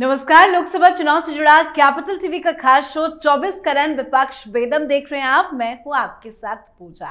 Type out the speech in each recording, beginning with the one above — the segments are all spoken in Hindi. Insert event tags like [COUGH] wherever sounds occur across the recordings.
नमस्कार लोकसभा चुनाव से जुड़ा कैपिटल टीवी का खास शो 24 करण विपक्ष बेदम देख रहे हैं आप मैं हूं आपके साथ पूजा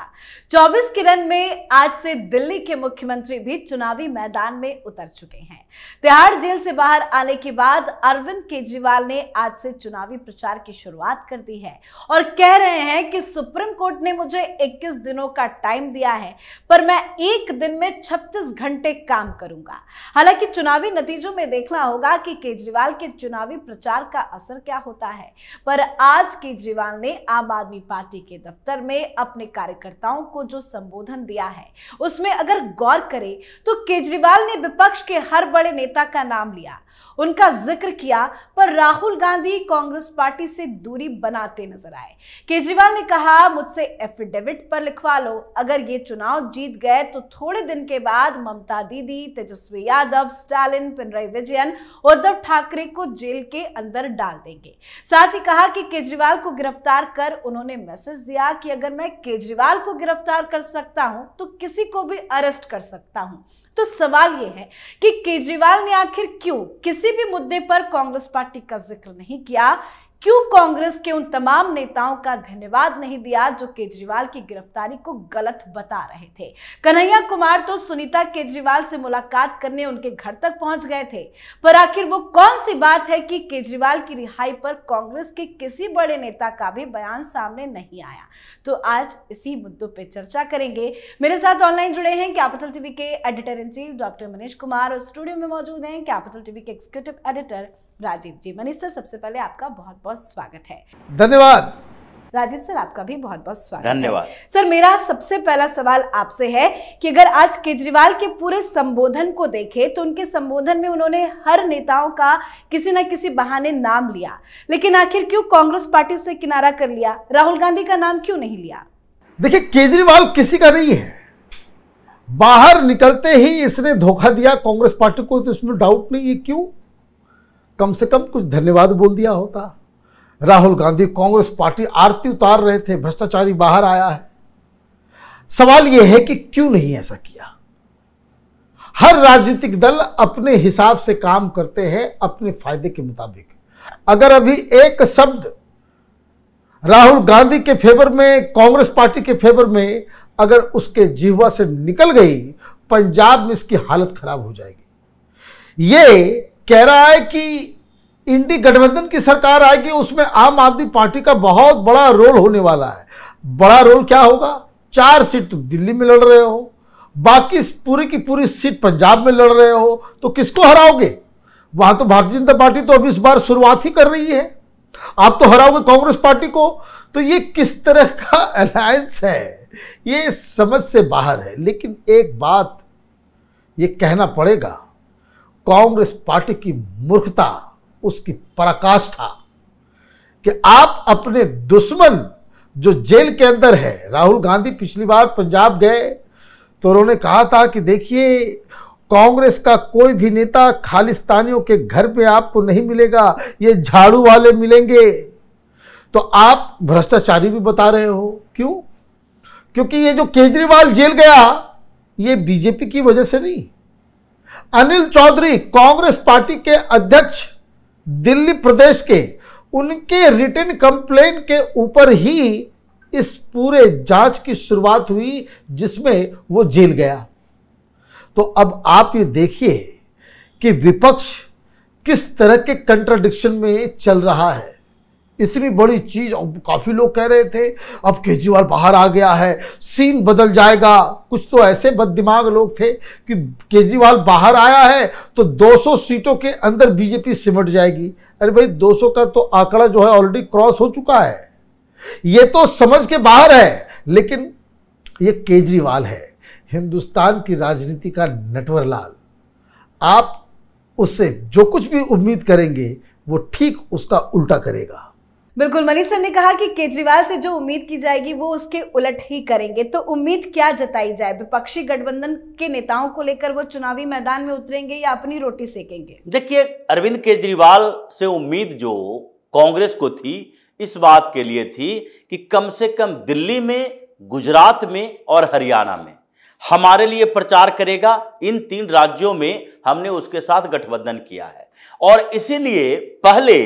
24 किरण में आज से दिल्ली के मुख्यमंत्री भी चुनावी मैदान में उतर चुके हैं तिहाड़ जेल से बाहर आने के बाद अरविंद केजरीवाल ने आज से चुनावी प्रचार की शुरुआत कर दी है और कह रहे हैं कि सुप्रीम कोर्ट ने मुझे इक्कीस दिनों का टाइम दिया है पर मैं एक दिन में छत्तीस घंटे काम करूंगा हालांकि चुनावी नतीजों में देखना होगा कि केजरीवाल केजरीवाल के चुनावी प्रचार का असर क्या होता है पर आज केजरीवाल ने आम आदमी पार्टी के दफ्तर में अपने कार्यकर्ताओं को जो संबोधन दिया है उसमें अगर गौर करें तो केजरीवाल ने विपक्ष के हर बड़े नेता का नाम लिया उनका जिक्र किया पर राहुल गांधी कांग्रेस पार्टी से दूरी बनाते नजर आए केजरीवाल ने कहा मुझसे एफिडेविट पर लिखवा लो अगर ये चुनाव जीत गए तो थोड़े दिन के बाद ममता दीदी तेजस्वी यादव स्टालिन पिनराई विजयन उद्धव ठाकरे को जेल के अंदर डाल देंगे साथ ही कहा कि केजरीवाल को गिरफ्तार कर उन्होंने मैसेज दिया कि अगर मैं केजरीवाल को गिरफ्तार कर सकता हूं तो किसी को भी अरेस्ट कर सकता हूं तो सवाल यह है कि केजरीवाल ने आखिर क्यों किसी भी मुद्दे पर कांग्रेस पार्टी का जिक्र नहीं किया क्यों कांग्रेस के उन तमाम नेताओं का धन्यवाद नहीं दिया जो केजरीवाल की गिरफ्तारी को गलत बता रहे थे कन्हैया कुमार तो सुनीता केजरीवाल से मुलाकात करने उनके घर तक पहुंच गए थे पर आखिर वो कौन सी बात है कि केजरीवाल की रिहाई पर कांग्रेस के किसी बड़े नेता का भी बयान सामने नहीं आया तो आज इसी मुद्दों पर चर्चा करेंगे मेरे साथ ऑनलाइन जुड़े हैं कैपिटल टीवी के editor in chief doctor Manish Kumar और स्टूडियो में मौजूद हैं कैपिटल टीवी के executive editor Rajeev ji Manish sir सबसे पहले आपका बहुत बहुत स्वागत है धन्यवाद राजीव सर आपका भी बहुत बहुत स्वागत धन्यवाद सर मेरा सबसे पहला सवाल आपसे है कि अगर आज केजरीवाल के पूरे संबोधन को देखें तो उनके संबोधन में उन्होंने हर नेताओं का किसी ना किसी बहाने नाम लिया लेकिन आखिर क्यों कांग्रेस पार्टी से किनारा कर लिया राहुल गांधी का नाम क्यों नहीं लिया देखिए केजरीवाल किसी का नहीं है बाहर निकलते ही इसने धोखा दिया कांग्रेस पार्टी को तो इसमें डाउट नहीं है क्यों कम से कम कुछ धन्यवाद बोल दिया होता राहुल गांधी कांग्रेस पार्टी आरती उतार रहे थे भ्रष्टाचारी बाहर आया है सवाल यह है कि क्यों नहीं ऐसा किया हर राजनीतिक दल अपने हिसाब से काम करते हैं अपने फायदे के मुताबिक अगर अभी एक शब्द राहुल गांधी के फेवर में कांग्रेस पार्टी के फेवर में अगर उसके जीवा से निकल गई पंजाब में इसकी हालत खराब हो जाएगी ये कह रहा है कि इंडी गठबंधन की सरकार आएगी उसमें आम आदमी पार्टी का बहुत बड़ा रोल होने वाला है बड़ा रोल क्या होगा चार सीट तुम तो दिल्ली में लड़ रहे हो बाकी पूरी की पूरी सीट पंजाब में लड़ रहे हो तो किसको हराओगे वहां तो भारतीय जनता पार्टी तो अभी इस बार शुरुआत ही कर रही है आप तो हराओगे कांग्रेस पार्टी को तो ये किस तरह का अलायंस [LAUGHS] है ये समझ से बाहर है लेकिन एक बात ये कहना पड़ेगा कांग्रेस पार्टी की मूर्खता उसकी पराकाष्ठा कि आप अपने दुश्मन जो जेल के अंदर है राहुल गांधी पिछली बार पंजाब गए तो उन्होंने कहा था कि देखिए कांग्रेस का कोई भी नेता खालिस्तानियों के घर पे आपको नहीं मिलेगा ये झाड़ू वाले मिलेंगे तो आप भ्रष्टाचारी भी बता रहे हो क्यों क्योंकि ये जो केजरीवाल जेल गया ये बीजेपी की वजह से नहीं अनिल चौधरी कांग्रेस पार्टी के अध्यक्ष दिल्ली प्रदेश के उनके रिटर्न कंप्लेन के ऊपर ही इस पूरे जांच की शुरुआत हुई जिसमें वो जेल गया तो अब आप ये देखिए कि विपक्ष किस तरह के कंट्राडिक्शन में चल रहा है इतनी बड़ी चीज अब काफी लोग कह रहे थे अब केजरीवाल बाहर आ गया है सीन बदल जाएगा कुछ तो ऐसे बददिमाग लोग थे कि केजरीवाल बाहर आया है तो 200 सीटों के अंदर बीजेपी सिमट जाएगी अरे भाई 200 का तो आंकड़ा जो है ऑलरेडी क्रॉस हो चुका है ये तो समझ के बाहर है लेकिन ये केजरीवाल है हिंदुस्तान की राजनीति का लाल आप उससे जो कुछ भी उम्मीद करेंगे वो ठीक उसका उल्टा करेगा बिल्कुल मनीष सर ने कहा कि केजरीवाल से जो उम्मीद की जाएगी वो उसके उलट ही करेंगे तो उम्मीद क्या जताई जाए विपक्षी गठबंधन के नेताओं को लेकर वो चुनावी मैदान में उतरेंगे या अपनी रोटी सेकेंगे देखिए अरविंद केजरीवाल से उम्मीद जो कांग्रेस को थी इस बात के लिए थी कि कम से कम दिल्ली में गुजरात में और हरियाणा में हमारे लिए प्रचार करेगा इन तीन राज्यों में हमने उसके साथ गठबंधन किया है और इसीलिए पहले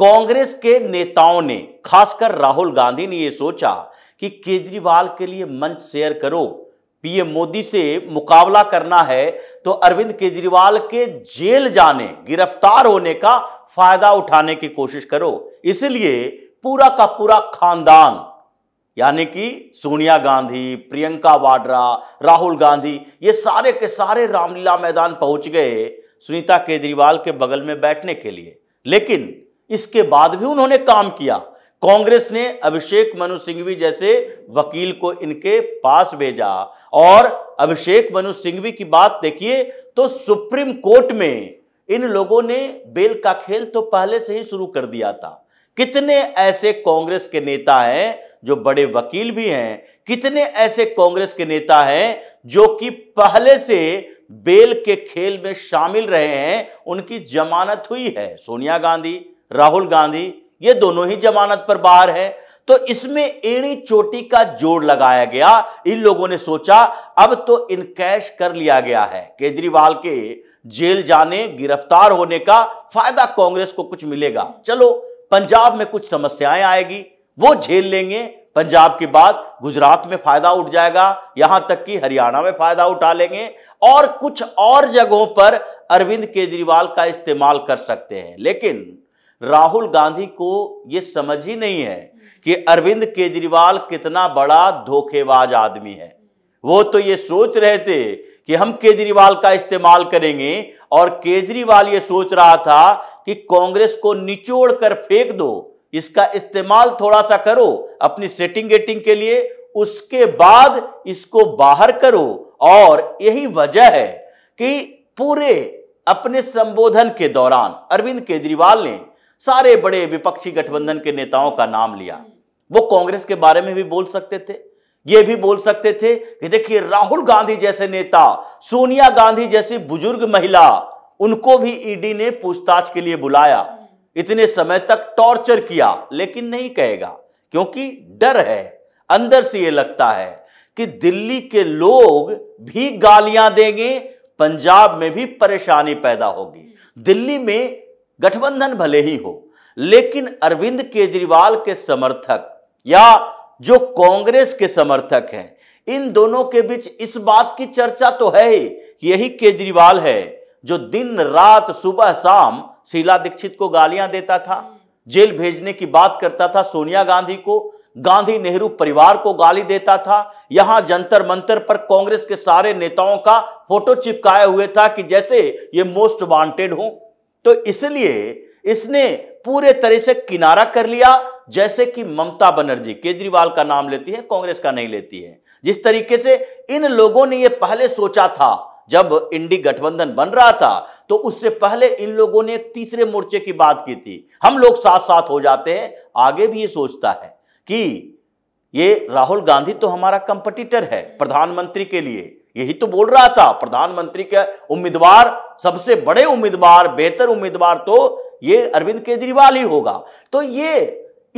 कांग्रेस के नेताओं ने खासकर राहुल गांधी ने यह सोचा कि केजरीवाल के लिए मंच शेयर करो पीएम मोदी से मुकाबला करना है तो अरविंद केजरीवाल के जेल जाने गिरफ्तार होने का फायदा उठाने की कोशिश करो इसलिए पूरा का पूरा खानदान यानी कि सोनिया गांधी प्रियंका वाड्रा राहुल गांधी ये सारे के सारे रामलीला मैदान पहुंच गए सुनीता केजरीवाल के बगल में बैठने के लिए लेकिन इसके बाद भी उन्होंने काम किया कांग्रेस ने अभिषेक मनु सिंघवी जैसे वकील को इनके पास भेजा और अभिषेक मनु सिंघवी की बात देखिए तो सुप्रीम कोर्ट में इन लोगों ने बेल का खेल तो पहले से ही शुरू कर दिया था कितने ऐसे कांग्रेस के नेता हैं जो बड़े वकील भी हैं कितने ऐसे कांग्रेस के नेता हैं जो कि पहले से बेल के खेल में शामिल रहे हैं उनकी जमानत हुई है सोनिया गांधी राहुल गांधी ये दोनों ही जमानत पर बाहर है तो इसमें एड़ी चोटी का जोड़ लगाया गया इन लोगों ने सोचा अब तो इनकैश कर लिया गया है केजरीवाल के जेल जाने गिरफ्तार होने का फायदा कांग्रेस को कुछ मिलेगा चलो पंजाब में कुछ समस्याएं आएगी वो झेल लेंगे पंजाब के बाद गुजरात में फायदा उठ जाएगा यहां तक कि हरियाणा में फायदा उठा लेंगे और कुछ और जगहों पर अरविंद केजरीवाल का इस्तेमाल कर सकते हैं लेकिन राहुल गांधी को ये समझ ही नहीं है कि अरविंद केजरीवाल कितना बड़ा धोखेबाज आदमी है वो तो ये सोच रहे थे कि हम केजरीवाल का इस्तेमाल करेंगे और केजरीवाल ये सोच रहा था कि कांग्रेस को निचोड़ कर फेंक दो इसका इस्तेमाल थोड़ा सा करो अपनी सेटिंग गेटिंग के लिए उसके बाद इसको बाहर करो और यही वजह है कि पूरे अपने संबोधन के दौरान अरविंद केजरीवाल ने सारे बड़े विपक्षी गठबंधन के नेताओं का नाम लिया हम्म। वो कांग्रेस के बारे में भी बोल सकते थे ये भी बोल सकते थे कि देखिए राहुल गांधी जैसे नेता सोनिया गांधी जैसी बुजुर्ग महिला उनको भी ईडी e ने पूछताछ के लिए बुलाया हम्म। इतने समय तक टॉर्चर किया लेकिन नहीं कहेगा क्योंकि डर है अंदर से यह लगता है कि दिल्ली के लोग भी गालियां देंगे पंजाब में भी परेशानी पैदा होगी हम्म। दिल्ली में गठबंधन भले ही हो लेकिन अरविंद केजरीवाल के समर्थक या जो कांग्रेस के समर्थक हैं इन दोनों के बीच इस बात की चर्चा तो है ही यही केजरीवाल है जो दिन रात सुबह शाम शीला दीक्षित को गालियां देता था जेल भेजने की बात करता था सोनिया गांधी को गांधी नेहरू परिवार को गाली देता था यहां जंतर मंतर पर कांग्रेस के सारे नेताओं का फोटो चिपकाए हुए था कि जैसे ये मोस्ट वांटेड हों तो इसलिए इसने पूरे तरह से किनारा कर लिया जैसे कि ममता बनर्जी केजरीवाल का नाम लेती है कांग्रेस का नहीं लेती है जिस तरीके से इन लोगों ने यह पहले सोचा था जब इंडी गठबंधन बन रहा था तो उससे पहले इन लोगों ने एक तीसरे मोर्चे की बात की थी हम लोग साथ साथ हो जाते हैं आगे भी ये सोचता है कि ये राहुल गांधी तो हमारा कंपटीटर है प्रधानमंत्री के लिए यही तो बोल रहा था प्रधानमंत्री के उम्मीदवार सबसे बड़े उम्मीदवार बेहतर उम्मीदवार तो ये अरविंद केजरीवाल ही होगा तो ये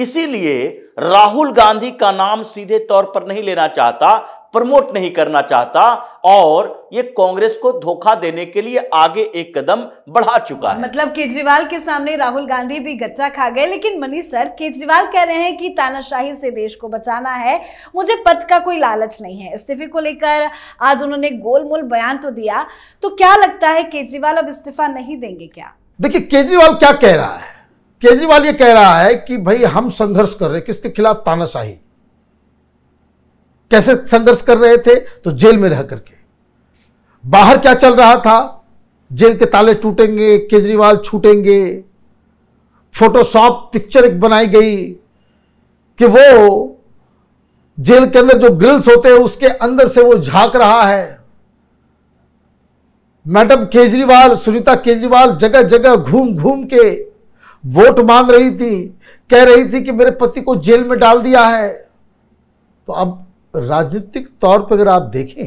इसीलिए राहुल गांधी का नाम सीधे तौर पर नहीं लेना चाहता प्रमोट नहीं करना चाहता और ये कांग्रेस को धोखा देने के लिए आगे एक कदम बढ़ा चुका है मतलब केजरीवाल के सामने राहुल गांधी भी गच्चा खा गए लेकिन मनीष सर केजरीवाल कह रहे हैं कि तानाशाही से देश को बचाना है मुझे पद का कोई लालच नहीं है इस्तीफे को लेकर आज उन्होंने गोलमोल बयान तो दिया तो क्या लगता है केजरीवाल अब इस्तीफा नहीं देंगे क्या देखिए केजरीवाल क्या कह रहा है केजरीवाल ये कह रहा है कि भाई हम संघर्ष कर रहे हैं किसके खिलाफ तानाशाही कैसे संघर्ष कर रहे थे तो जेल में रह करके बाहर क्या चल रहा था जेल के ताले टूटेंगे केजरीवाल छूटेंगे फोटोशॉप पिक्चर एक बनाई गई कि वो जेल के अंदर जो ग्रिल्स होते हैं उसके अंदर से वो झांक रहा है मैडम केजरीवाल सुनीता केजरीवाल जगह जगह घूम घूम के वोट मांग रही थी कह रही थी कि मेरे पति को जेल में डाल दिया है तो अब राजनीतिक तौर पर अगर आप देखें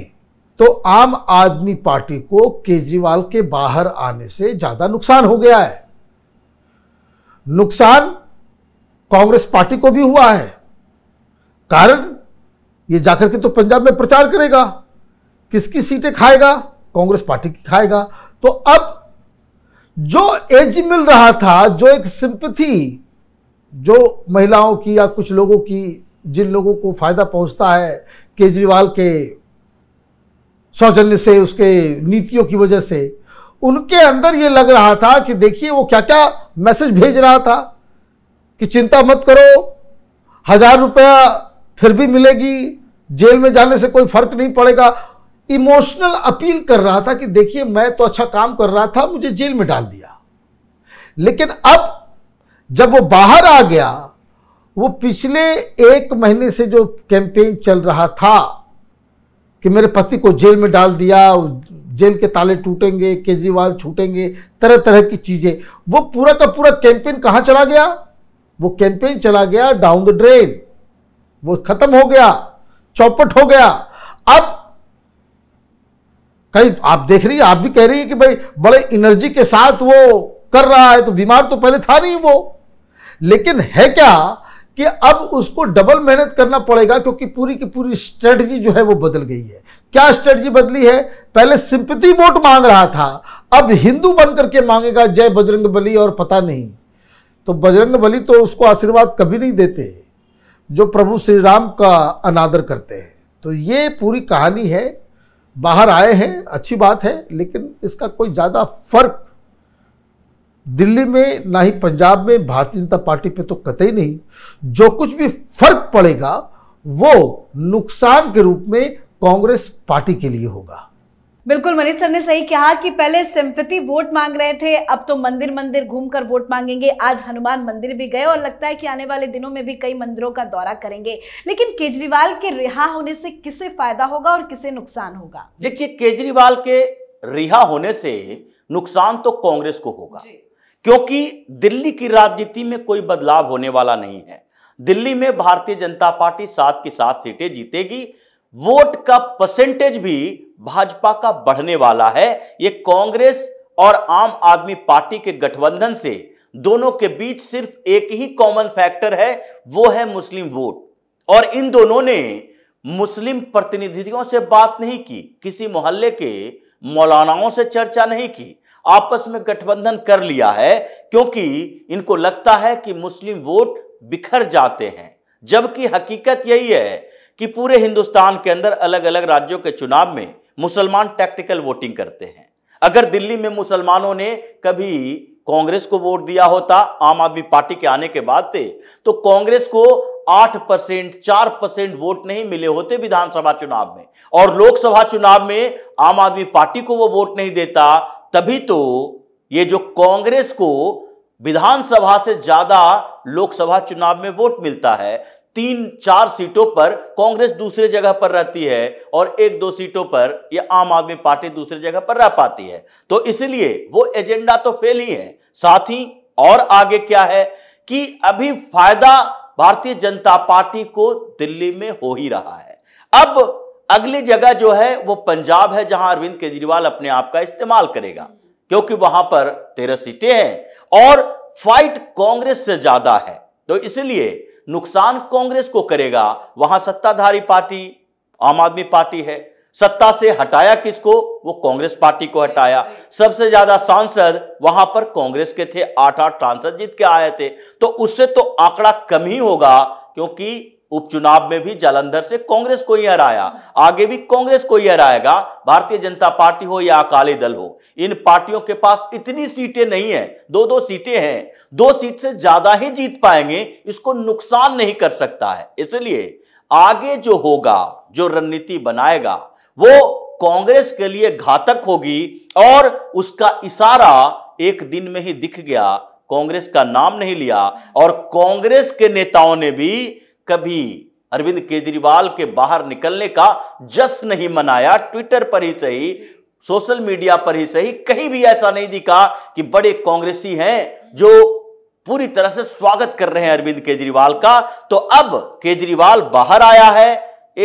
तो आम आदमी पार्टी को केजरीवाल के बाहर आने से ज्यादा नुकसान हो गया है नुकसान कांग्रेस पार्टी को भी हुआ है कारण ये जाकर के तो पंजाब में प्रचार करेगा किसकी सीटें खाएगा कांग्रेस पार्टी की खाएगा तो अब जो एज मिल रहा था जो एक सिंपथी जो महिलाओं की या कुछ लोगों की जिन लोगों को फ़ायदा पहुंचता है केजरीवाल के सौजन्य से उसके नीतियों की वजह से उनके अंदर ये लग रहा था कि देखिए वो क्या क्या मैसेज भेज रहा था कि चिंता मत करो हजार रुपया फिर भी मिलेगी जेल में जाने से कोई फर्क नहीं पड़ेगा इमोशनल अपील कर रहा था कि देखिए मैं तो अच्छा काम कर रहा था मुझे जेल में डाल दिया लेकिन अब जब वो बाहर आ गया वो पिछले एक महीने से जो कैंपेन चल रहा था कि मेरे पति को जेल में डाल दिया जेल के ताले टूटेंगे केजरीवाल छूटेंगे तरह तरह की चीज़ें वो पूरा का पूरा कैंपेन कहाँ चला गया वो कैंपेन चला गया डाउन द ड्रेन वो खत्म हो गया चौपट हो गया अब कहीं आप देख रही है आप भी कह रही है कि भाई बड़े एनर्जी के साथ वो कर रहा है तो बीमार तो पहले था नहीं वो लेकिन है क्या कि अब उसको डबल मेहनत करना पड़ेगा क्योंकि पूरी की पूरी स्ट्रेटजी जो है वो बदल गई है क्या स्ट्रेटजी बदली है पहले सिंपति वोट मांग रहा था अब हिंदू बन करके मांगेगा जय बजरंग बली और पता नहीं तो बजरंग बली तो उसको आशीर्वाद कभी नहीं देते जो प्रभु श्री राम का अनादर करते हैं तो ये पूरी कहानी है बाहर आए हैं अच्छी बात है लेकिन इसका कोई ज़्यादा फर्क दिल्ली में ना ही पंजाब में भारतीय जनता पार्टी पे तो कतई नहीं जो कुछ भी फर्क पड़ेगा वो नुकसान के रूप में कांग्रेस पार्टी के लिए होगा बिल्कुल मनीष सर ने सही कहा कि पहले सिंपति वोट मांग रहे थे अब तो मंदिर मंदिर घूमकर वोट मांगेंगे आज हनुमान मंदिर भी गए और लगता है कि आने वाले दिनों में भी कई मंदिरों का दौरा करेंगे लेकिन केजरीवाल के रिहा होने से किसे फायदा होगा और किसे नुकसान होगा देखिए केजरीवाल के रिहा होने से नुकसान तो कांग्रेस को होगा क्योंकि दिल्ली की राजनीति में कोई बदलाव होने वाला नहीं है दिल्ली में भारतीय जनता पार्टी सात की सात सीटें जीतेगी वोट का परसेंटेज भी भाजपा का बढ़ने वाला है ये कांग्रेस और आम आदमी पार्टी के गठबंधन से दोनों के बीच सिर्फ एक ही कॉमन फैक्टर है वो है मुस्लिम वोट और इन दोनों ने मुस्लिम प्रतिनिधियों से बात नहीं की किसी मोहल्ले के मौलानाओं से चर्चा नहीं की आपस में गठबंधन कर लिया है क्योंकि इनको लगता है कि मुस्लिम वोट बिखर जाते हैं जबकि हकीकत यही है कि पूरे हिंदुस्तान के अंदर अलग अलग राज्यों के चुनाव में मुसलमान टैक्टिकल वोटिंग करते हैं अगर दिल्ली में मुसलमानों ने कभी कांग्रेस को वोट दिया होता आम आदमी पार्टी के आने के बाद से तो कांग्रेस को आठ परसेंट चार परसेंट वोट नहीं मिले होते विधानसभा चुनाव में और लोकसभा चुनाव में आम आदमी पार्टी को वो वोट नहीं देता तभी तो ये जो कांग्रेस को विधानसभा से ज्यादा लोकसभा चुनाव में वोट मिलता है तीन चार सीटों पर कांग्रेस दूसरे जगह पर रहती है और एक दो सीटों पर यह आम आदमी पार्टी दूसरे जगह पर रह पाती है तो इसलिए वो एजेंडा तो फेल ही है साथ ही और आगे क्या है कि अभी फायदा भारतीय जनता पार्टी को दिल्ली में हो ही रहा है अब अगली जगह जो है वो पंजाब है जहां अरविंद केजरीवाल अपने आप का इस्तेमाल करेगा क्योंकि वहां पर तेरह सीटें हैं और फाइट कांग्रेस से ज्यादा है तो इसलिए नुकसान कांग्रेस को करेगा वहां सत्ताधारी पार्टी आम आदमी पार्टी है सत्ता से हटाया किसको वो कांग्रेस पार्टी को हटाया सबसे ज्यादा सांसद वहां पर कांग्रेस के थे आठ आठ सांसद जीत के आए थे तो उससे तो आंकड़ा कम ही होगा क्योंकि उपचुनाव में भी जालंधर से कांग्रेस को ही हराया आगे भी कांग्रेस को ही हराएगा भारतीय जनता पार्टी हो या अकाली दल हो इन पार्टियों के पास इतनी सीटें नहीं है दो दो सीटें हैं दो सीट से ज्यादा ही जीत पाएंगे इसको नुकसान नहीं कर सकता है इसलिए आगे जो होगा जो रणनीति बनाएगा वो कांग्रेस के लिए घातक होगी और उसका इशारा एक दिन में ही दिख गया कांग्रेस का नाम नहीं लिया और कांग्रेस के नेताओं ने भी कभी अरविंद केजरीवाल के बाहर निकलने का जश्न नहीं मनाया ट्विटर पर ही सही सोशल मीडिया पर ही सही कहीं भी ऐसा नहीं दिखा कि बड़े कांग्रेसी हैं जो पूरी तरह से स्वागत कर रहे हैं अरविंद केजरीवाल का तो अब केजरीवाल बाहर आया है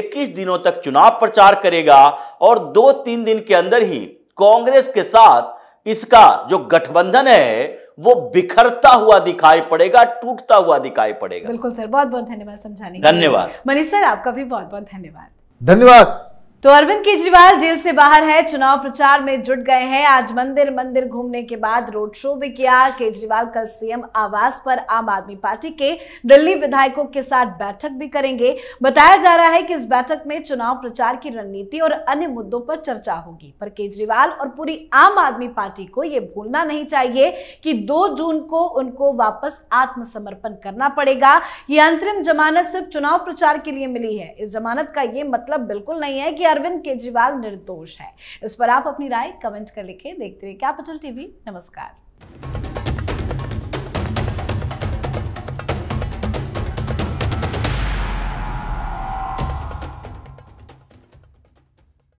21 दिनों तक चुनाव प्रचार करेगा और दो तीन दिन के अंदर ही कांग्रेस के साथ इसका जो गठबंधन है वो बिखरता हुआ दिखाई पड़ेगा टूटता हुआ दिखाई पड़ेगा बिल्कुल सर बहुत बहुत धन्यवाद समझाने धन्यवाद मनीष सर आपका भी बहुत बहुत धन्यवाद धन्यवाद तो अरविंद केजरीवाल जेल से बाहर है चुनाव प्रचार में जुट गए हैं आज मंदिर मंदिर घूमने के बाद रोड शो भी किया केजरीवाल कल सीएम आवास पर आम आदमी पार्टी के दिल्ली विधायकों के साथ बैठक भी करेंगे बताया जा रहा है कि इस बैठक में चुनाव प्रचार की रणनीति और अन्य मुद्दों पर चर्चा होगी पर केजरीवाल और पूरी आम आदमी पार्टी को यह भूलना नहीं चाहिए कि दो जून को उनको वापस आत्मसमर्पण करना पड़ेगा ये अंतरिम जमानत सिर्फ चुनाव प्रचार के लिए मिली है इस जमानत का ये मतलब बिल्कुल नहीं है कि अरविंद केजरीवाल निर्दोष है इस पर आप अपनी राय कमेंट कर लिखे देखते रहिए कैपिटल टीवी नमस्कार